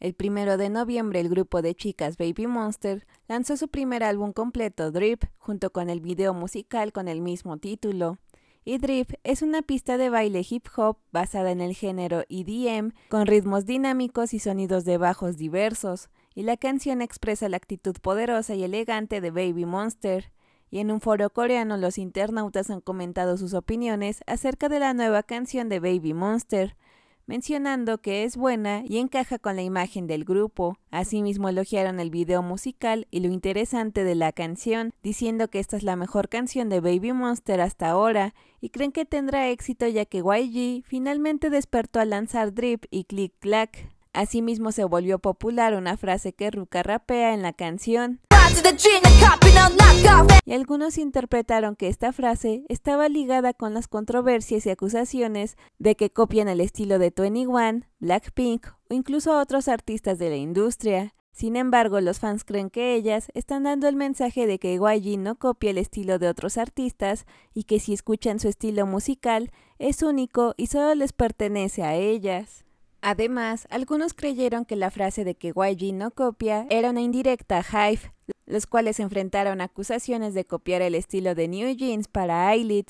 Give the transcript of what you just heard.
El primero de noviembre, el grupo de chicas Baby Monster lanzó su primer álbum completo, Drip, junto con el video musical con el mismo título. Y Drip es una pista de baile hip hop basada en el género EDM, con ritmos dinámicos y sonidos de bajos diversos, y la canción expresa la actitud poderosa y elegante de Baby Monster. Y en un foro coreano los internautas han comentado sus opiniones acerca de la nueva canción de Baby Monster, mencionando que es buena y encaja con la imagen del grupo. Asimismo elogiaron el video musical y lo interesante de la canción, diciendo que esta es la mejor canción de Baby Monster hasta ahora y creen que tendrá éxito ya que YG finalmente despertó a lanzar Drip y Click Clack. Asimismo se volvió popular una frase que Ruka rapea en la canción algunos interpretaron que esta frase estaba ligada con las controversias y acusaciones de que copian el estilo de 21, Blackpink o incluso otros artistas de la industria. Sin embargo, los fans creen que ellas están dando el mensaje de que YG no copia el estilo de otros artistas y que si escuchan su estilo musical es único y solo les pertenece a ellas. Además, algunos creyeron que la frase de que YG no copia era una indirecta a los cuales enfrentaron acusaciones de copiar el estilo de New Jeans para Eyelid.